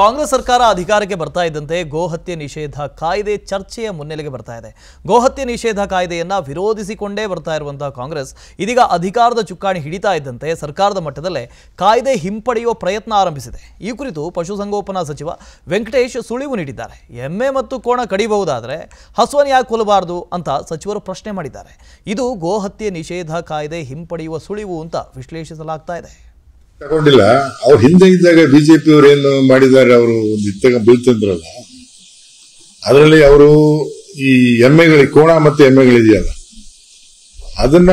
ಕಾಂಗ್ರೆಸ್ ಸರ್ಕಾರ ಅಧಿಕಾರಕ್ಕೆ ಬರ್ತಾ ಇದ್ದಂತೆ ಗೋಹತ್ಯೆ ನಿಷೇಧ ಕಾಯ್ದೆ ಚರ್ಚೆಯ ಮುನ್ನೆಲೆಗೆ ಬರ್ತಾ ಇದೆ ಗೋಹತ್ಯೆ ನಿಷೇಧ ಕಾಯ್ದೆಯನ್ನ ವಿರೋಧಿಸಿಕೊಂಡೇ ಬರ್ತಾ ಇರುವಂತಹ ಕಾಂಗ್ರೆಸ್ ಇದೀಗ ಅಧಿಕಾರದ ಚುಕ್ಕಾಣಿ ಹಿಡಿತಾ ಇದ್ದಂತೆ ಸರ್ಕಾರದ ಮಟ್ಟದಲ್ಲೇ ಕಾಯ್ದೆ ಹಿಂಪಡೆಯುವ ಪ್ರಯತ್ನ ಆರಂಭಿಸಿದೆ ಈ ಕುರಿತು ಪಶುಸಂಗೋಪನಾ ಸಚಿವ ವೆಂಕಟೇಶ್ ಸುಳಿವು ನೀಡಿದ್ದಾರೆ ಎಮ್ಮೆ ಮತ್ತು ಕೋಣ ಕಡಿಬಹುದಾದರೆ ಹಸುವನ್ ಯಾಕೆ ಕೊಲ್ಲಬಾರದು ಅಂತ ಸಚಿವರು ಪ್ರಶ್ನೆ ಮಾಡಿದ್ದಾರೆ ಇದು ಗೋಹತ್ಯೆ ನಿಷೇಧ ಕಾಯ್ದೆ ಹಿಂಪಡೆಯುವ ಸುಳಿವು ಅಂತ ವಿಶ್ಲೇಷಿಸಲಾಗ್ತಾ ಇದೆ ತಗೊಂಡಿಲ್ಲ ಅವ್ರು ಹಿಂದೆ ಇದ್ದಾಗ ಬಿಜೆಪಿ ಅವರು ಏನು ಮಾಡಿದ್ದಾರೆ ಅವರು ಒಂದು ಬಿಲ್ ತಂದ್ರಲ್ಲ ಅದರಲ್ಲಿ ಅವರು ಈ ಎಮ್ಮೆಗಳಿಗೆ ಕೋಣ ಮತ್ತೆ ಎಮ್ಮೆಗಳಿದೆಯಲ್ಲ ಅದನ್ನ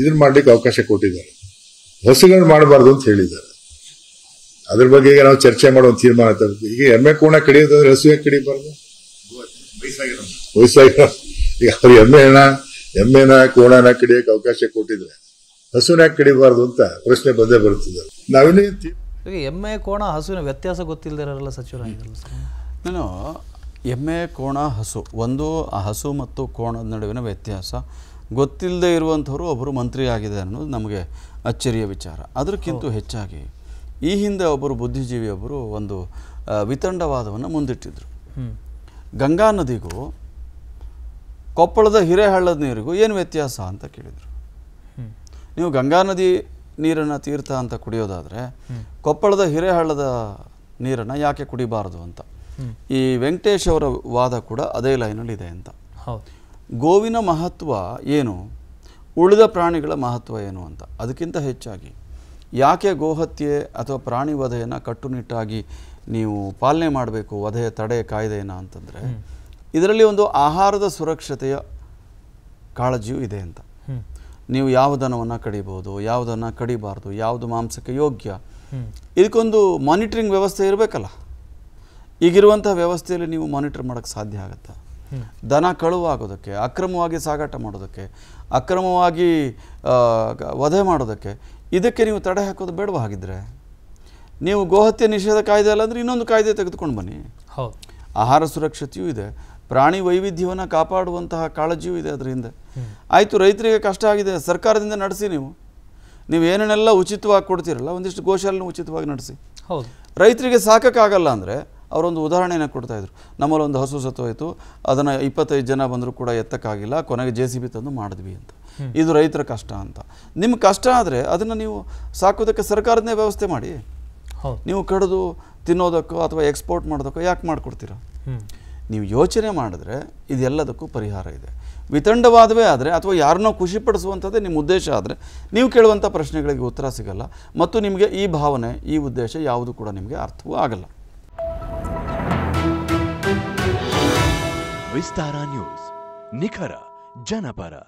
ಇದನ್ನ ಮಾಡ್ಲಿಕ್ಕೆ ಅವಕಾಶ ಕೊಟ್ಟಿದ್ದಾರೆ ಹೊಸಗಳು ಮಾಡಬಾರ್ದು ಅಂತ ಹೇಳಿದ್ದಾರೆ ಅದ್ರ ಬಗ್ಗೆ ಈಗ ನಾವು ಚರ್ಚೆ ಮಾಡೋ ತೀರ್ಮಾನ ತರಬೇಕು ಈಗ ಎಮ್ಮೆ ಕೋಣ ಕಡಿಯೋದಾದ್ರೆ ಹಸು ಯಾಕೆ ಕಡಿಬಾರ್ದು ವಯಸ್ಸಾಗಿರೋ ಈಗ ಅವ್ರು ಎಮ್ಮೆನ ಎಮ್ಮೆನ ಕೋಣನ ಕಡಿಯೋಕೆ ಅವಕಾಶ ಕೊಟ್ಟಿದ್ರೆ ಹಸುವಿನ ಕಡಿಬಾರ್ದು ಅಂತ ಪ್ರಶ್ನೆ ಬಂದೇ ಬರುತ್ತದೆ ನಾವಿನ್ನೂ ಎಮ್ಮೆ ಕೋಣ ಹಸುವಿನ ವ್ಯತ್ಯಾಸ ಗೊತ್ತಿಲ್ಲದಿರಲ್ಲ ಸಚಿವರ ನಾನು ಎಮ್ಮೆ ಕೋಣ ಹಸು ಒಂದು ಹಸು ಮತ್ತು ಕೋಣದ ನಡುವಿನ ವ್ಯತ್ಯಾಸ ಗೊತ್ತಿಲ್ಲದೆ ಇರುವಂಥವರು ಒಬ್ಬರು ಮಂತ್ರಿ ಆಗಿದೆ ಅನ್ನೋದು ನಮಗೆ ಅಚ್ಚರಿಯ ವಿಚಾರ ಅದಕ್ಕಿಂತ ಹೆಚ್ಚಾಗಿ ಈ ಹಿಂದೆ ಒಬ್ಬರು ಬುದ್ಧಿಜೀವಿಯೊಬ್ಬರು ಒಂದು ವಿತಂಡವಾದವನ್ನು ಮುಂದಿಟ್ಟಿದ್ರು ಗಂಗಾ ನದಿಗೂ ಕೊಪ್ಪಳದ ಹಿರೇಹಳ್ಳದ ನೀರಿಗೂ ಏನು ವ್ಯತ್ಯಾಸ ಅಂತ ಕೇಳಿದರು ನೀವು ಗಂಗಾ ನದಿ ನೀರನ್ನು ತೀರ್ಥ ಅಂತ ಕುಡಿಯೋದಾದರೆ ಕೊಪ್ಪಳದ ಹಿರೇಹಳ್ಳದ ನೀರನ್ನು ಯಾಕೆ ಕುಡಿಬಾರದು ಅಂತ ಈ ವೆಂಕಟೇಶ್ ಅವರ ವಾದ ಕೂಡ ಅದೇ ಇದೆ ಅಂತ ಗೋವಿನ ಮಹತ್ವ ಏನು ಉಳಿದ ಪ್ರಾಣಿಗಳ ಮಹತ್ವ ಏನು ಅಂತ ಅದಕ್ಕಿಂತ ಹೆಚ್ಚಾಗಿ ಯಾಕೆ ಗೋಹತ್ಯೆ ಅಥವಾ ಪ್ರಾಣಿ ವಧೆಯನ್ನು ಕಟ್ಟುನಿಟ್ಟಾಗಿ ನೀವು ಪಾಲನೆ ಮಾಡಬೇಕು ವಧೆಯ ತಡೆ ಕಾಯ್ದೆಯನ್ನು ಅಂತಂದರೆ ಇದರಲ್ಲಿ ಒಂದು ಆಹಾರದ ಸುರಕ್ಷತೆಯ ಕಾಳಜಿಯೂ ಇದೆ ಅಂತ ನೀವು ಯಾವ ದನವನ್ನು ಕಡಿಬೋದು ಯಾವುದನ್ನು ಕಡಿಬಾರ್ದು ಯಾವುದು ಮಾಂಸಕ್ಕೆ ಯೋಗ್ಯ ಇದಕ್ಕೊಂದು ಮಾನಿಟ್ರಿಂಗ್ ವ್ಯವಸ್ಥೆ ಇರಬೇಕಲ್ಲ ಈಗಿರುವಂಥ ವ್ಯವಸ್ಥೆಯಲ್ಲಿ ನೀವು ಮಾನಿಟ್ರ್ ಮಾಡೋಕ್ಕೆ ಸಾಧ್ಯ ಆಗುತ್ತಾ ದನ ಕಳುವಾಗೋದಕ್ಕೆ ಅಕ್ರಮವಾಗಿ ಸಾಗಾಟ ಮಾಡೋದಕ್ಕೆ ಅಕ್ರಮವಾಗಿ ವಧೆ ಮಾಡೋದಕ್ಕೆ ಇದಕ್ಕೆ ನೀವು ತಡೆ ಹಾಕೋದು ಬೇಡವ ಹಾಗಿದ್ರೆ ನೀವು ಗೋಹತ್ಯೆ ನಿಷೇಧ ಕಾಯ್ದೆ ಅಲ್ಲ ಅಂದರೆ ಇನ್ನೊಂದು ಕಾಯ್ದೆ ತೆಗೆದುಕೊಂಡು ಬನ್ನಿ ಆಹಾರ ಸುರಕ್ಷತೆಯೂ ಇದೆ ಪ್ರಾಣಿ ವೈವಿಧ್ಯವನ್ನು ಕಾಪಾಡುವಂತಹ ಕಾಳಜಿಯೂ ಇದೆ ಅದರಿಂದ ಆಯಿತು ರೈತರಿಗೆ ಕಷ್ಟ ಆಗಿದೆ ಸರ್ಕಾರದಿಂದ ನಡೆಸಿ ನೀವು ನೀವು ಏನೇನೆಲ್ಲ ಉಚಿತವಾಗಿ ಕೊಡ್ತೀರಲ್ಲ ಒಂದಿಷ್ಟು ಗೋಶಾಲೆನೂ ಉಚಿತವಾಗಿ ನಡೆಸಿ ಹೌದು ರೈತರಿಗೆ ಸಾಕಕ್ಕಾಗಲ್ಲ ಅಂದರೆ ಅವರೊಂದು ಉದಾಹರಣೆಯನ್ನು ಇದ್ರು ನಮ್ಮಲ್ಲಿ ಒಂದು ಹಸು ಹೋಯಿತು ಅದನ್ನು ಇಪ್ಪತ್ತೈದು ಜನ ಬಂದರೂ ಕೂಡ ಎತ್ತಕ್ಕಾಗಿಲ್ಲ ಕೊನೆಗೆ ಜೆ ಸಿ ಬಿ ತಂದು ಮಾಡಿದ್ವಿ ಅಂತ ಇದು ರೈತರ ಕಷ್ಟ ಅಂತ ನಿಮ್ಮ ಕಷ್ಟ ಆದರೆ ಅದನ್ನು ನೀವು ಸಾಕೋದಕ್ಕೆ ಸರ್ಕಾರದನ್ನೇ ವ್ಯವಸ್ಥೆ ಮಾಡಿ ನೀವು ಕಡಿದು ತಿನ್ನೋದಕ್ಕೋ ಅಥವಾ ಎಕ್ಸ್ಪೋರ್ಟ್ ಮಾಡೋದಕ್ಕೋ ಯಾಕೆ ಮಾಡಿಕೊಡ್ತೀರಾ ನೀವು ಯೋಚನೆ ಮಾಡಿದ್ರೆ ಇದೆಲ್ಲದಕ್ಕೂ ಪರಿಹಾರ ಇದೆ ವಿತಂಡವಾದವೇ ಆದರೆ ಅಥವಾ ಯಾರನ್ನೋ ಖುಷಿಪಡಿಸುವಂಥದ್ದೇ ನಿಮ್ಮ ಉದ್ದೇಶ ಆದರೆ ನೀವು ಕೇಳುವಂಥ ಪ್ರಶ್ನೆಗಳಿಗೆ ಉತ್ತರ ಸಿಗಲ್ಲ ಮತ್ತು ನಿಮಗೆ ಈ ಭಾವನೆ ಈ ಉದ್ದೇಶ ಯಾವುದು ಕೂಡ ನಿಮಗೆ ಅರ್ಥವೂ ಆಗಲ್ಲ ವಿಸ್ತಾರ ನ್ಯೂಸ್ ನಿಖರ ಜನಪರ